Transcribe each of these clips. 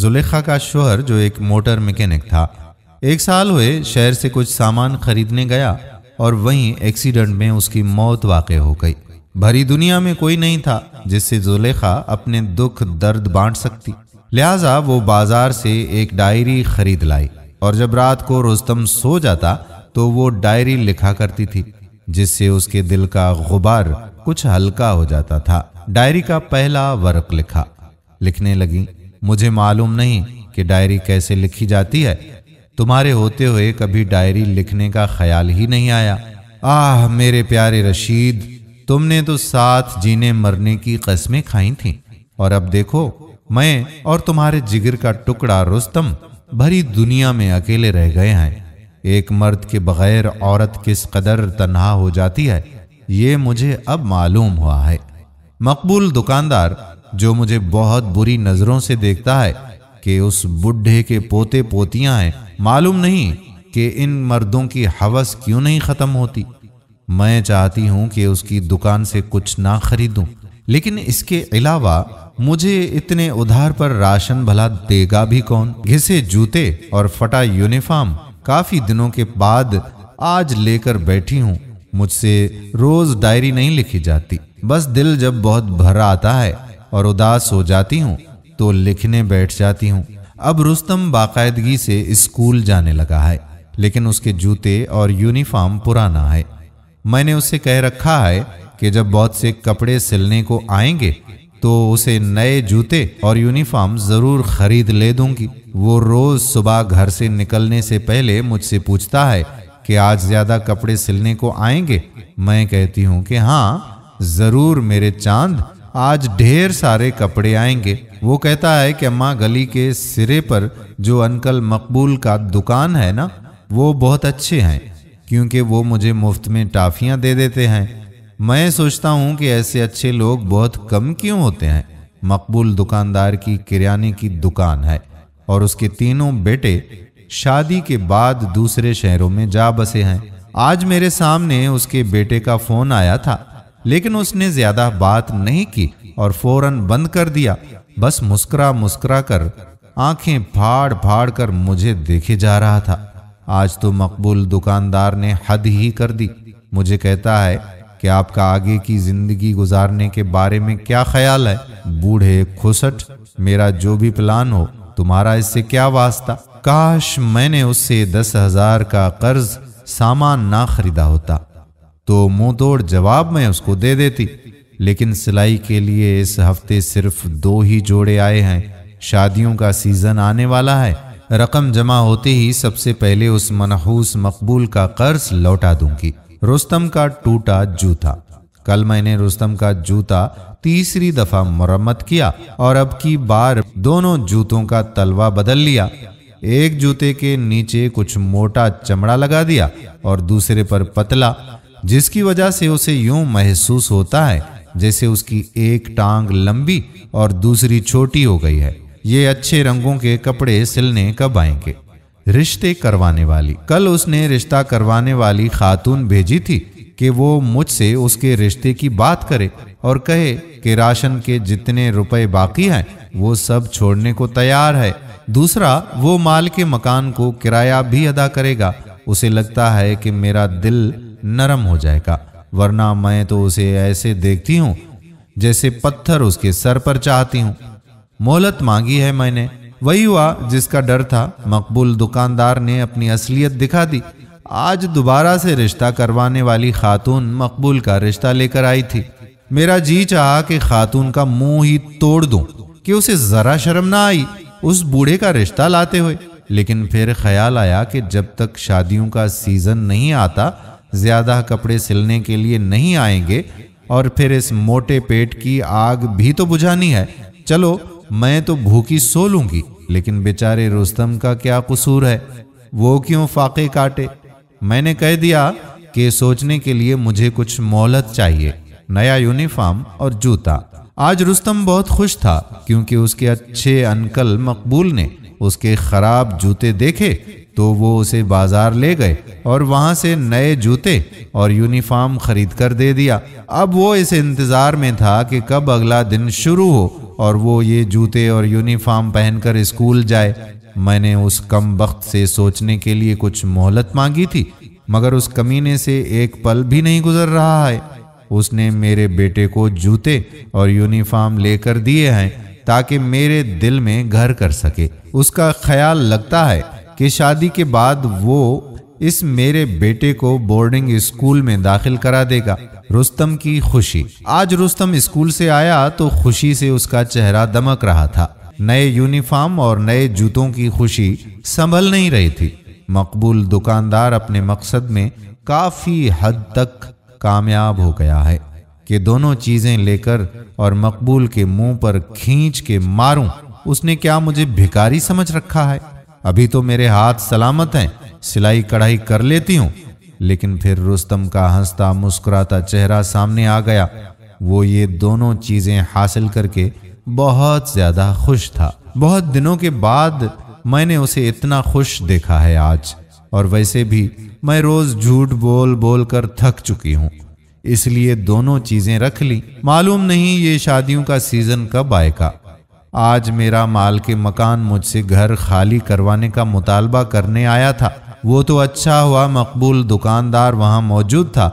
जुलेखा का शोहर जो एक मोटर मैकेनिक था एक साल हुए शहर से कुछ सामान खरीदने गया और वहीं एक्सीडेंट में उसकी मौत वाक़ हो गई भरी दुनिया में कोई नहीं था जिससे जुलेखा अपने दुख दर्द बांट सकती लिहाजा वो बाजार से एक डायरी खरीद लाई और जब रात को रोस्तम सो जाता तो वो डायरी लिखा करती थी जिससे उसके दिल का गुबार कुछ हल्का हो जाता था डायरी का पहला वर्क लिखा लिखने लगी मुझे मालूम नहीं कि डायरी कैसे लिखी जाती है तुम्हारे होते हुए कभी डायरी लिखने का ख्याल ही नहीं आया आह मेरे प्यारे रशीद तुमने तो साथ जीने मरने की कस्में खाई थीं और अब देखो मैं और तुम्हारे जिगर का टुकड़ा रुस्तम भरी दुनिया में अकेले रह गए हैं एक मर्द के बगैर औरत किस कदर तनहा हो जाती है ये मुझे अब मालूम हुआ है मकबूल दुकानदार जो मुझे बहुत बुरी नजरों से देखता है कि उस बुढ़े के पोते पोतियां हैं मालूम नहीं कि इन मर्दों की हवस क्यों नहीं खत्म होती मैं चाहती हूं कि उसकी दुकान से कुछ ना खरीदूं लेकिन इसके अलावा मुझे इतने उधार पर राशन भला देगा भी कौन घिसे जूते और फटा यूनिफॉर्म काफी दिनों के बाद आज लेकर बैठी हूँ मुझसे रोज डायरी नहीं लिखी जाती बस दिल जब बहुत भरा आता है और उदास हो जाती हूँ तो लिखने बैठ जाती हूँ अब रुस्तम बाकायदगी से स्कूल जाने लगा है लेकिन उसके जूते और यूनिफॉर्म पुराना है मैंने उसे कह रखा है कि जब बहुत से कपड़े सिलने को आएंगे तो उसे नए जूते और यूनिफॉर्म ज़रूर खरीद ले दूंगी वो रोज़ सुबह घर से निकलने से पहले मुझसे पूछता है कि आज ज़्यादा कपड़े सिलने को आएंगे मैं कहती हूँ कि हाँ ज़रूर मेरे चांद आज ढेर सारे कपड़े आएंगे वो कहता है कि अम्मा गली के सिरे पर जो अंकल मकबूल का दुकान है ना वो बहुत अच्छे हैं क्योंकि वो मुझे मुफ्त में टाफियां दे देते हैं मैं सोचता हूँ कि ऐसे अच्छे लोग बहुत कम क्यों होते हैं मकबूल दुकानदार की किराने की दुकान है और उसके तीनों बेटे शादी के बाद दूसरे शहरों में जा बसे हैं आज मेरे सामने उसके बेटे का फोन आया था लेकिन उसने ज्यादा बात नहीं की और फौरन बंद कर दिया बस मुस्करा मुस्करा कर आंखें फाड़ फाड़ कर मुझे देखे जा रहा था आज तो मकबूल दुकानदार ने हद ही कर दी मुझे कहता है कि आपका आगे की जिंदगी गुजारने के बारे में क्या ख्याल है बूढ़े खुसट मेरा जो भी प्लान हो तुम्हारा इससे क्या वास्ता काश मैंने उससे दस हजार का कर्ज सामान ना खरीदा होता तो मुंह तोड़ जवाब मैं उसको दे देती लेकिन सिलाई के लिए इस हफ्ते सिर्फ दो ही जोड़े आए हैं शादियों का सीज़न आने वाला है रकम जमा होते ही सबसे पहले उस मनहूस मकबूल का कर्ज लौटा दूंगी रुस्तम का टूटा जूता कल मैंने रुस्तम का जूता तीसरी दफा मरम्मत किया और अब की बार दोनों जूतों का तलवा बदल लिया एक जूते के नीचे कुछ मोटा चमड़ा लगा दिया और दूसरे पर पतला जिसकी वजह से उसे यूं महसूस होता है जैसे उसकी एक टांग लंबी और दूसरी छोटी हो गई है ये अच्छे रंगों के कपड़े सिलने कब आएंगे रिश्ते करवाने वाली कल उसने रिश्ता करवाने वाली खातून भेजी थी कि वो मुझसे उसके रिश्ते की बात करे और कहे कि राशन के जितने रुपए बाकी हैं वो सब छोड़ने को तैयार है दूसरा वो माल के मकान को किराया भी अदा करेगा उसे लगता है कि मेरा दिल नरम हो जाएगा वरना मैं तो उसे ऐसे देखती हूँ जैसे पत्थर उसके सर पर चाहती हूं मोहलत मांगी है मैंने वही हुआ जिसका डर था मकबूल दुकानदार ने अपनी असलियत दिखा दी आज दोबारा से रिश्ता करवाने वाली खातून मकबूल का रिश्ता लेकर आई थी मेरा जी चाहा कि खातून का मुंह ही तोड़ दूं कि उसे जरा शर्म ना आई उस बूढ़े का रिश्ता लाते हुए लेकिन फिर ख्याल आया कि जब तक शादियों का सीजन नहीं आता ज़्यादा कपड़े सिलने के लिए नहीं आएंगे और फिर इस मोटे पेट की आग भी तो बुझानी है चलो मैं तो भूखी सो लूंगी लेकिन बेचारे रोस्तम का क्या कसूर है वो क्यों फाके काटे मैंने कह दिया कि सोचने के लिए मुझे कुछ मोहलत चाहिए नया यूनिफॉर्म और जूता आज रुस्तम बहुत खुश था क्योंकि उसके अच्छे अंकल मकबूल ने उसके खराब जूते देखे तो वो उसे बाजार ले गए और वहाँ से नए जूते और यूनिफॉर्म खरीद कर दे दिया अब वो इस इंतज़ार में था कि कब अगला दिन शुरू हो और वो ये जूते और यूनिफॉर्म पहनकर स्कूल जाए मैंने उस कम वक्त से सोचने के लिए कुछ मोहलत मांगी थी मगर उस कमीने से एक पल भी नहीं गुजर रहा है उसने मेरे बेटे को जूते और यूनिफॉर्म लेकर दिए हैं ताकि मेरे दिल में घर कर सके उसका ख्याल लगता है कि शादी के बाद वो इस मेरे बेटे को बोर्डिंग स्कूल में दाखिल करा देगा रुस्तम की खुशी आज रुस्तम स्कूल से आया तो खुशी से उसका चेहरा दमक रहा था नए यूनिफॉर्म और नए जूतों की खुशी संभल नहीं रही थी मकबूल दुकानदार अपने मकसद में काफी हद तक कामयाब हो गया है कि दोनों चीजें लेकर और मकबूल के मुंह पर खींच के मारूं उसने क्या मुझे भिकारी समझ रखा है अभी तो मेरे हाथ सलामत हैं सिलाई कढ़ाई कर लेती हूँ लेकिन फिर रुस्तम का हंसता मुस्कुराता चेहरा सामने आ गया वो ये दोनों चीज़ें हासिल करके बहुत ज़्यादा खुश था बहुत दिनों के बाद मैंने उसे इतना खुश देखा है आज और वैसे भी मैं रोज़ झूठ बोल बोल कर थक चुकी हूँ इसलिए दोनों चीज़ें रख ली मालूम नहीं ये शादियों का सीज़न कब आएगा आज मेरा माल के मकान मुझसे घर खाली करवाने का मुतालबा करने आया था वो तो अच्छा हुआ मकबूल दुकानदार वहाँ मौजूद था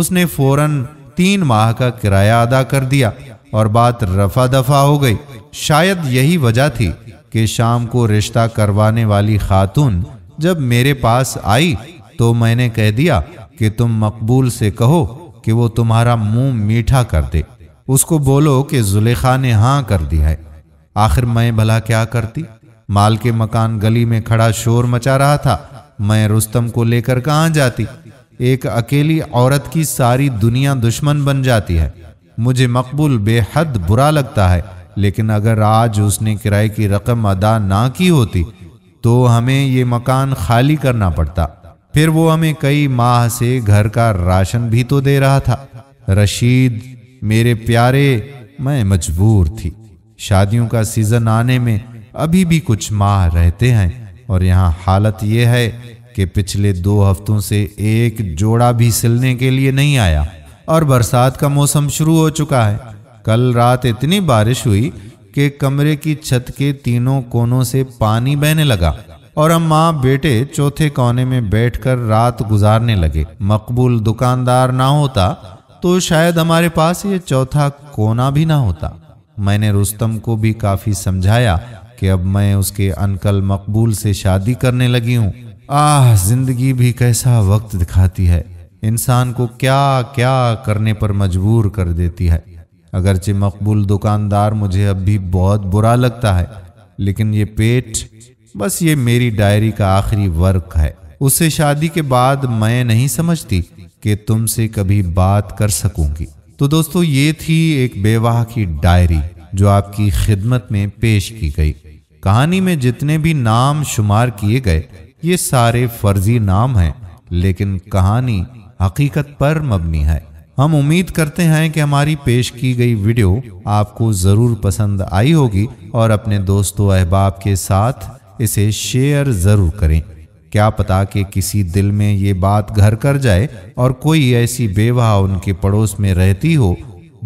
उसने फौरन तीन माह का किराया अदा कर दिया और बात रफा दफा हो गई शायद यही वजह थी कि शाम को रिश्ता करवाने वाली खातून जब मेरे पास आई तो मैंने कह दिया कि तुम मकबूल से कहो कि वो तुम्हारा मुंह मीठा कर दे उसको बोलो कि जुलेखा ने हाँ कर दिया है आखिर मैं भला क्या करती माल के मकान गली में खड़ा शोर मचा रहा था मैं रुस्तम को लेकर कहाँ जाती एक अकेली औरत की सारी दुनिया दुश्मन बन जाती है मुझे मकबूल बेहद बुरा लगता है लेकिन अगर आज उसने किराए की रकम अदा ना की होती तो हमें ये मकान खाली करना पड़ता फिर वो हमें कई माह से घर का राशन भी तो दे रहा था रशीद मेरे प्यारे मैं मजबूर थी शादियों का सीज़न आने में अभी भी कुछ माह रहते हैं और यहाँ हालत यह है कि पिछले दो हफ्तों से एक जोड़ा भी सिलने के लिए नहीं आया और बरसात का मौसम शुरू हो चुका है कल रात इतनी बारिश हुई कि कमरे की छत के तीनों कोनों से पानी बहने लगा और हम माँ बेटे चौथे कोने में बैठकर रात गुजारने लगे मकबूल दुकानदार ना होता तो शायद हमारे पास ये चौथा कोना भी ना होता मैंने रुस्तम को भी काफ़ी समझाया कि अब मैं उसके अनकल मकबूल से शादी करने लगी हूँ आह जिंदगी भी कैसा वक्त दिखाती है इंसान को क्या क्या करने पर मजबूर कर देती है अगरचे मकबूल दुकानदार मुझे अब भी बहुत बुरा लगता है लेकिन ये पेट बस ये मेरी डायरी का आखिरी वर्क है उससे शादी के बाद मैं नहीं समझती कि तुमसे कभी बात कर सकूंगी तो दोस्तों ये थी एक बेवाह की डायरी जो आपकी खिदमत में पेश की गई कहानी में जितने भी नाम शुमार किए गए ये सारे फर्जी नाम हैं लेकिन कहानी हकीकत पर मबनी है हम उम्मीद करते हैं कि हमारी पेश की गई वीडियो आपको ज़रूर पसंद आई होगी और अपने दोस्तों अहबाब के साथ इसे शेयर ज़रूर करें क्या पता कि किसी दिल में ये बात घर कर जाए और कोई ऐसी बेवा उनके पड़ोस में रहती हो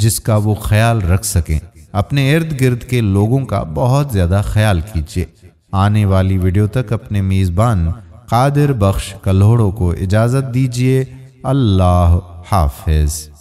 जिसका वो ख्याल रख सकें अपने इर्द गिर्द के लोगों का बहुत ज़्यादा ख्याल कीजिए आने वाली वीडियो तक अपने मेज़बान कादिर बख्श कल्होड़ों को इजाज़त दीजिए अल्लाह हाफिज़